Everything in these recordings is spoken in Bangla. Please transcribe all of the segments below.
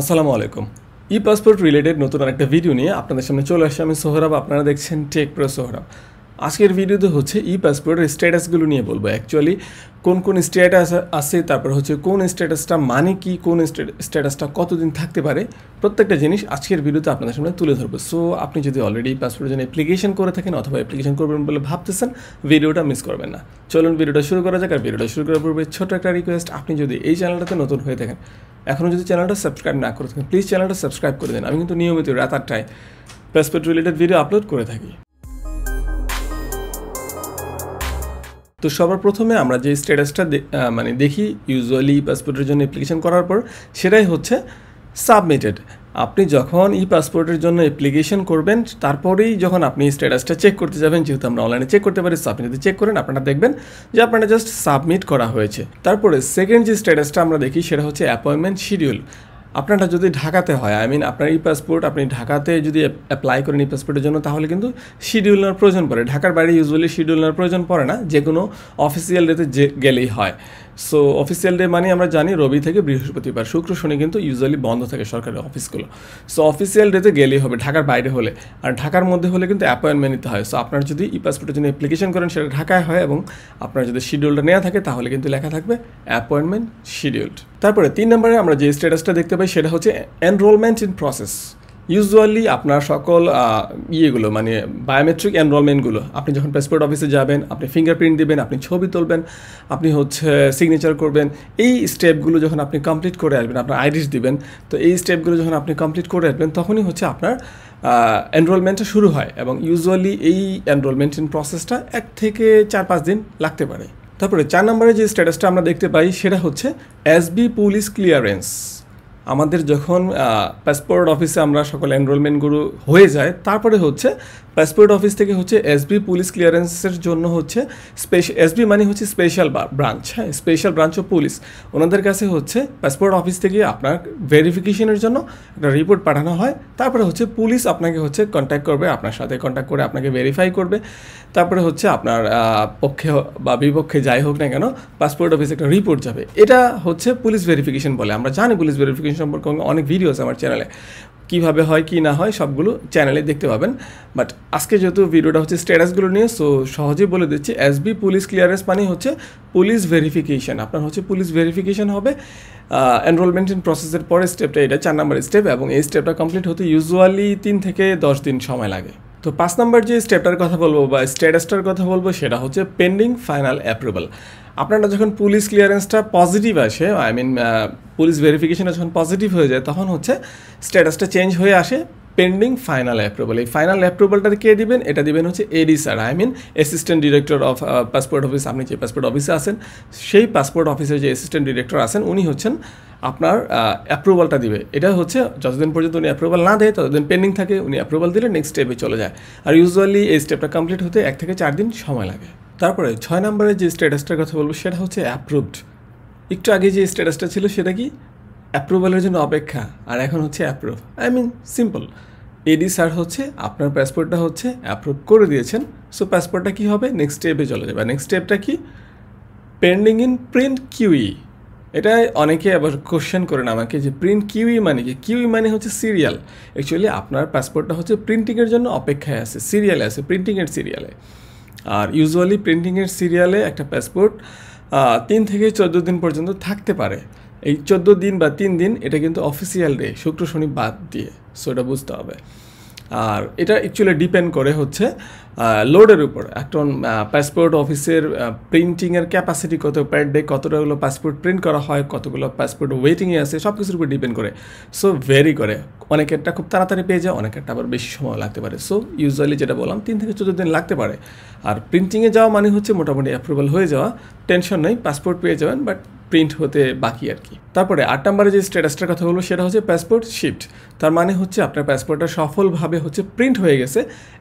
আসসালামু আলাইকুম ই পাসপোর্ট রিলেটেড নতুন আরেকটা ভিডিও নিয়ে আপনাদের সামনে চলে আসছি আমি সোহরাব আপনারা দেখছেন টেক প্রো সোহরাব আজকের ভিডিওতে হচ্ছে ই পাসপোর্টের স্ট্যাটাসগুলো নিয়ে বলবো অ্যাকচুয়ালি কোন কোন স্ট্যাটাস আছে তারপর হচ্ছে কোন স্ট্যাটাসটা মানে কি কোন স্ট্যাটাসটা কতদিন থাকতে পারে প্রত্যেকটা জিনিস আজকের ভিডিওতে আপনাদের সামনে তুলে ধরবো সো আপনি যদি অলরেডি পাসপোর্টের জন্য অ্যাপ্লিকেশন করে থাকেন অথবা অ্যাপ্লিকেশন করবেন বলে ভাবতেছেন ভিডিওটা মিস করবেন না চলুন ভিডিওটা শুরু করা যাক আর ভিডিওটা শুরু করার পূর্বে ছোট একটা রিকোয়েস্ট আপনি যদি এই চ্যানেলটাতে নতুন হয়ে থাকেন এখনও যদি চ্যানেলটা সাবস্ক্রাইব না করে থাকেন প্লিজ চ্যানেলটা সাবস্ক্রাইব করে দেন আমি কিন্তু নিয়মিত রাত আটটায় প্রেসপেট রিলেটেড ভিডিও আপলোড করে থাকি তো সবার প্রথমে আমরা যে স্ট্যাটাসটা মানে দেখি ইউজুয়ালি পাসপোর্টের জন্য অ্যাপ্লিকেশন করার পর সেটাই হচ্ছে সাবমিটেড আপনি যখন ই পাসপোর্টের জন্য অ্যাপ্লিকেশন করবেন তারপরেই যখন আপনি স্ট্যাটাসটা চেক করতে যাবেন যেহেতু আমরা অনলাইনে চেক করতে পারি আপনি যদি চেক করেন আপনারা দেখবেন যে আপনারা জাস্ট সাবমিট করা হয়েছে তারপরে সেকেন্ড যে স্ট্যাটাসটা আমরা দেখি সেটা হচ্ছে অ্যাপয়েন্টমেন্ট শিডিউল আপনারটা যদি ঢাকাতে হয় আই মিন আপনার ই পাসপোর্ট আপনি ঢাকাতে যদি অ্যাপ্লাই করেন ই পাসপোর্টের জন্য তাহলে কিন্তু শিডিউল নেওয়ার প্রয়োজন পড়ে ঢাকার বাইরে ইউজুয়ালি শিডিউল নেওয়ার প্রয়োজন পড়ে না যে কোনো অফিসিয়াল ডেতে যে গেলেই হয় সো অফিসিয়াল ডে মানে আমরা জানি রবি থেকে বৃহস্পতিবার শুক্র শনি কিন্তু ইউজুয়ালি বন্ধ থাকে সরকারি অফিসগুলো সো অফিসিয়াল ডেতে গেলেই হবে ঢাকার বাইরে হলে আর ঢাকার মধ্যে হলে কিন্তু অ্যাপয়েন্টমেন্ট নিতে হয় সো আপনার যদি ই পাসপোর্টের জন্য অ্যাপ্লিকেশন করেন সেটা ঢাকায় হয় এবং আপনার যদি শিডিউলটা নেওয়া থাকে তাহলে কিন্তু লেখা থাকবে অ্যাপয়েন্টমেন্ট শিডিউলড তারপরে তিন নম্বরে আমরা যে স্ট্যাটাসটা দেখতে পাই সেটা হচ্ছে এনরোলমেন্ট ইন প্রসেস ইউজুয়ালি আপনার সকল ইয়েগুলো মানে বায়োমেট্রিক এনরোলমেন্টগুলো আপনি যখন পাসপোর্ট অফিসে যাবেন আপনি ফিঙ্গারপ্রিন্ট দেবেন আপনি ছবি তুলবেন আপনি হচ্ছে সিগনেচার করবেন এই স্টেপগুলো যখন আপনি কমপ্লিট করে আসবেন আপনার আইডিস দিবেন তো এই স্টেপগুলো যখন আপনি কমপ্লিট করে আসবেন তখনই হচ্ছে আপনার এনরোলমেন্টটা শুরু হয় এবং ইউজুয়ালি এই এনরোলমেন্টের প্রসেসটা এক থেকে চার পাঁচ দিন লাগতে পারে তারপরে চার নম্বরে যে স্ট্যাটাসটা আমরা দেখতে পাই সেটা হচ্ছে এস বি পুলিশ ক্লিয়ারেন্স আমাদের যখন পাসপোর্ট অফিসে আমরা সকল এনরোলমেন্টগুলো হয়ে যায় তারপরে হচ্ছে পাসপোর্ট অফিস থেকে হচ্ছে এসবি পুলিশ ক্লিয়ারেন্সের জন্য হচ্ছে স্পেশাল এসবি মানে হচ্ছে স্পেশাল ব্রাঞ্চ হ্যাঁ স্পেশাল ব্রাঞ্চ অফ পুলিশ ওনাদের কাছে হচ্ছে পাসপোর্ট অফিস থেকে আপনার ভেরিফিকেশনের জন্য একটা রিপোর্ট পাঠানো হয় তারপরে হচ্ছে পুলিশ আপনাকে হচ্ছে কন্ট্যাক্ট করবে আপনার সাথে কন্ট্যাক্ট করে আপনাকে ভেরিফাই করবে তারপরে হচ্ছে আপনার পক্ষে বা বিপক্ষে যাই হোক না কেন পাসপোর্ট অফিসে একটা রিপোর্ট যাবে এটা হচ্ছে পুলিশ ভেরিফিকেশন বলে আমরা জানি পুলিশ ভেরিফিকেশন মার্কেটিং সম্পর্কে অনেক ভিডিওস আমার চ্যানেলে কিভাবে হয় কি না হয় সবগুলো চ্যানেলে দেখতে পাবেন বাট আজকে যেহেতু ভিডিওটা হচ্ছে স্ট্যাটাসগুলো নিয়ে সো সহজেই বলে দিচ্ছি বি পুলিশ ক্লিয়ারেন্স মানে হচ্ছে পুলিশ ভেরিফিকেশান আপনার হচ্ছে পুলিশ ভেরিফিকেশান হবে এনরোলমেন্ট ইন প্রসেসের পরে স্টেপটা এটা চার নাম্বার স্টেপ এবং এই স্টেপটা কমপ্লিট হতে ইউজুয়ালি তিন থেকে দশ দিন সময় লাগে তো পাঁচ নাম্বার যে স্টেপটার কথা বলবো বা স্ট্যাটাসটার কথা বলবো সেটা হচ্ছে পেন্ডিং ফাইনাল অ্যাপ্রুভাল আপনারা যখন পুলিশ ক্লিয়ারেন্সটা পজিটিভ আসে আই মিন পুলিশ ভেরিফিকেশনটা যখন পজিটিভ হয়ে যায় তখন হচ্ছে স্ট্যাটাসটা চেঞ্জ হয়ে আসে পেন্ডিং ফাইনাল অ্যাপ্রুভাল এই ফাইনাল অ্যাপ্রুভালটা কে দিবেন এটা দিবেন হচ্ছে AD sir I mean assistant director of passport office আপনি যে পাসপোর্ট অফিসে আছেন সেই পাসপোর্ট অফিসের যে অ্যাসিস্ট্যান্ট ডিরেক্টর আছেন উনি হচ্ছেন আপনার অ্যাপ্রুভালটা দিবে এটা হচ্ছে যতদিন পর্যন্ত উনি অ্যাপ্রুভাল না দেয় ততদিন পেন্ডিং থাকে উনি অ্যাপ্রুভাল দিলে নেক্সট স্টেপে চলে যায় আর ইউজুয়ালি এই স্টেপটা কমপ্লিট হতে এক থেকে চার দিন সময় লাগে তারপরে ছয় নম্বরের যে স্ট্যাটাসটার কথা বলবো সেটা হচ্ছে অ্যাপ্রুভড একটু আগে যে স্ট্যাটাসটা ছিল সেটা কি অ্যাপ্রুভালের জন্য অপেক্ষা আর এখন হচ্ছে approve I mean simple AD sir হচ্ছে আপনার পাসপোর্টটা হচ্ছে অ্যাপ্রুভ করে দিয়েছেন সো পাসপোর্টটা কী হবে নেক্সট স্টেপে চলে যাবে নেক্সট স্টেপটা কি পেন্ডিং ইন প্রিন্ট কিউই এটা অনেকে আবার কোশ্চেন করেন আমাকে যে প্রিন্ট কিউই e মানে কি কিউই e মানে হচ্ছে সিরিয়াল অ্যাকচুয়ালি আপনার পাসপোর্টটা হচ্ছে প্রিন্টিংয়ের জন্য অপেক্ষায় আছে সিরিয়ালে আছে প্রিন্টিংয়ের সিরিয়ালে আর ইউজুয়ালি প্রিন্টিংয়ের সিরিয়ালে একটা পাসপোর্ট তিন থেকে চোদ্দো দিন পর্যন্ত থাকতে পারে এই চোদ্দো দিন বা তিন দিন এটা কিন্তু অফিসিয়াল ডে শুক্র শনি বাদ দিয়ে সো এটা বুঝতে হবে আর এটা অ্যাকচুয়ালি ডিপেন্ড করে হচ্ছে লোডের উপর একটন পাসপোর্ট অফিসের প্রিন্টিংয়ের ক্যাপাসিটি কত পার ডে কতটাগুলো পাসপোর্ট প্রিন্ট করা হয় কতগুলো পাসপোর্ট ওয়েটিংয়ে আছে সব কিছুর উপর ডিপেন্ড করে সো ভেরি করে অনেকেরটা খুব তাড়াতাড়ি পেয়ে যায় অনেকেরটা আবার বেশি সময় লাগতে পারে সো ইউজুয়ালি যেটা বললাম তিন থেকে চোদ্দ দিন লাগতে পারে আর প্রিন্টিংয়ে যাওয়া মানে হচ্ছে মোটামুটি অ্যাপ্রুভাল হয়ে যাওয়া টেনশন নেই পাসপোর্ট পেয়ে যাবেন বাট প্রিন্ট হতে বাকি আর কি তারপরে আট নম্বরে যে স্ট্যাটাসটার কথা বলবো সেটা হচ্ছে পাসপোর্ট শিফট তার মানে হচ্ছে আপনার পাসপোর্টটা সফলভাবে হচ্ছে প্রিন্ট হয়ে গেছে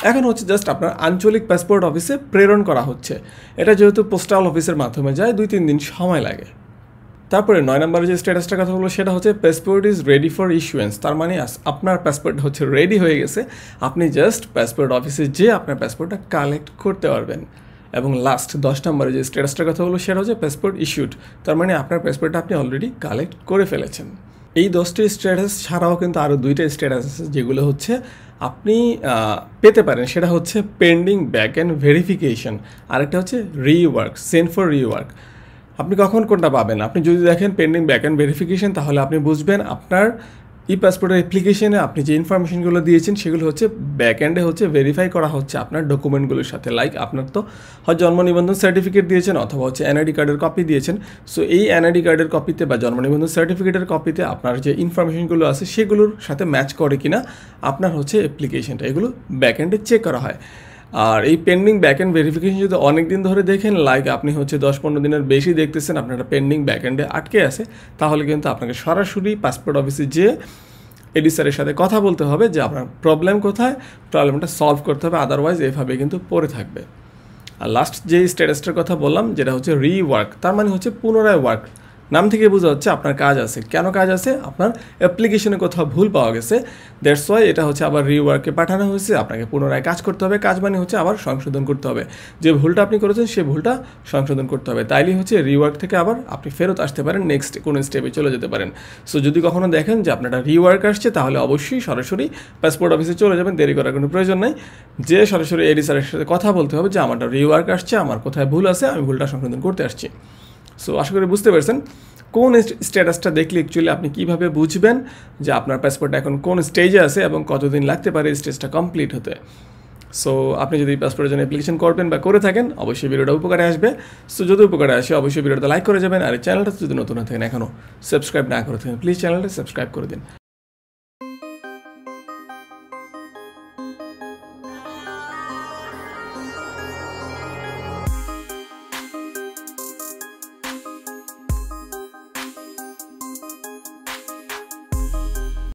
এখন হচ্ছে জাস্ট আপনার আঞ্চলিক পাসপোর্ট অফিসে প্রেরণ করা হচ্ছে এটা যেহেতু পোস্টাল অফিসের মাধ্যমে যায় দুই তিন দিন সময় লাগে তারপরে নয় নম্বরে যে স্ট্যাটাসটার কথা বলবো সেটা হচ্ছে passport is ready for issuance তার মানে আপনার পাসপোর্ট হচ্ছে রেডি হয়ে গেছে আপনি জাস্ট পাসপোর্ট অফিসে যেয়ে আপনার পাসপোর্টটা কালেক্ট করতে পারবেন এবং লাস্ট দশ নম্বরে যে স্ট্যাটাসটার কথা হলো সেটা হচ্ছে পাসপোর্ট ইস্যুড তার মানে আপনার পাসপোর্টটা আপনি অলরেডি কালেক্ট করে ফেলেছেন এই দশটি স্ট্যাটাস ছাড়াও কিন্তু আরও দুইটা স্ট্যাটাস আছে যেগুলো হচ্ছে আপনি পেতে পারেন সেটা হচ্ছে পেন্ডিং ব্যাক অ্যান্ড ভেরিফিকেশন আরেকটা হচ্ছে রিওয়ার্ক সেন্ট ফর রিওয়ার্ক আপনি কখন কোনটা পাবেন আপনি যদি দেখেন পেন্ডিং ব্যাক অ্যান্ড ভেরিফিকেশন তাহলে আপনি বুঝবেন আপনার ই পাসপোর্টের অ্যাপ্লিকেশনে আপনি যে ইনফরমেশনগুলো দিয়েছেন সেগুলো হচ্ছে ব্যাক এন্ডে হচ্ছে ভেরিফাই করা হচ্ছে আপনার ডকুমেন্টগুলোর সাথে লাইক আপনার তো হয় জন্ম নিবন্ধন সার্টিফিকেট দিয়েছেন অথবা হচ্ছে এনআইডি কার্ডের কপি দিয়েছেন সো এই এনআইডি কার্ডের কপিতে বা জন্ম নিবন্ধন সার্টিফিকেটের কপিতে আপনার যে ইনফরমেশনগুলো আছে সেগুলোর সাথে ম্যাচ করে কিনা আপনার হচ্ছে অ্যাপ্লিকেশনটা এগুলো ব্যাক এন্ডে চেক করা হয় আর এই পেন্ডিং ব্যাক অ্যান্ড ভেরিফিকেশন যদি অনেক দিন ধরে দেখেন লাইক আপনি হচ্ছে দশ পনেরো দিনের বেশি দেখতেছেন আপনারা পেন্ডিং ব্যাক অ্যান্ডে আটকে আছে তাহলে কিন্তু আপনাকে সরাসরি পাসপোর্ট অফিসে যেয়ে এডি স্যারের সাথে কথা বলতে হবে যে আপনার প্রবলেম কোথায় প্রবলেমটা সলভ করতে হবে আদারওয়াইজ এভাবে কিন্তু পড়ে থাকবে আর লাস্ট যে স্ট্যাটাসটার কথা বললাম যেটা হচ্ছে রিওয়ার্ক তার মানে হচ্ছে পুনরায় ওয়ার্ক নাম থেকে বোঝা হচ্ছে আপনার কাজ আছে কেন কাজ আছে আপনার অ্যাপ্লিকেশনে কোথাও ভুল পাওয়া গেছে দ্যাটস ওয়াই এটা হচ্ছে আবার রিওয়ার্কে পাঠানো হয়েছে আপনাকে পুনরায় কাজ করতে হবে কাজ মানে হচ্ছে আবার সংশোধন করতে হবে যে ভুলটা আপনি করেছেন সে ভুলটা সংশোধন করতে হবে তাইলে হচ্ছে রিওয়ার্ক থেকে আবার আপনি ফেরত আসতে পারেন নেক্সট কোনো স্টেপে চলে যেতে পারেন সো যদি কখনও দেখেন যে আপনার রিওয়ার্ক আসছে তাহলে অবশ্যই সরাসরি পাসপোর্ট অফিসে চলে যাবেন দেরি করার কোনো প্রয়োজন নেই যে সরাসরি এডি সাথে কথা বলতে হবে যে আমারটা রিওয়ার্ক আসছে আমার কোথায় ভুল আছে আমি ভুলটা সংশোধন করতে আসছি সো আশা করি বুঝতে পারছেন কোন স্ট্যাটাসটা দেখলে অ্যাকচুয়ালি আপনি কীভাবে বুঝবেন যে আপনার পাসপোর্টটা এখন কোন স্টেজে আছে এবং কতদিন লাগতে পারে স্টেজটা কমপ্লিট হতে সো আপনি যদি পাসপোর্টের জন্য অ্যাপ্লিকেশন করবেন বা করে থাকেন অবশ্যই ভিডিওটা উপকারে আসবে সো যদি উপকারে আসে অবশ্যই ভিডিওটা লাইক করে যাবেন আর চ্যানেলটা যদি নতুন থাকেন এখনও সাবস্ক্রাইব না করে থাকেন প্লিজ চ্যানেলটা সাবস্ক্রাইব করে দিন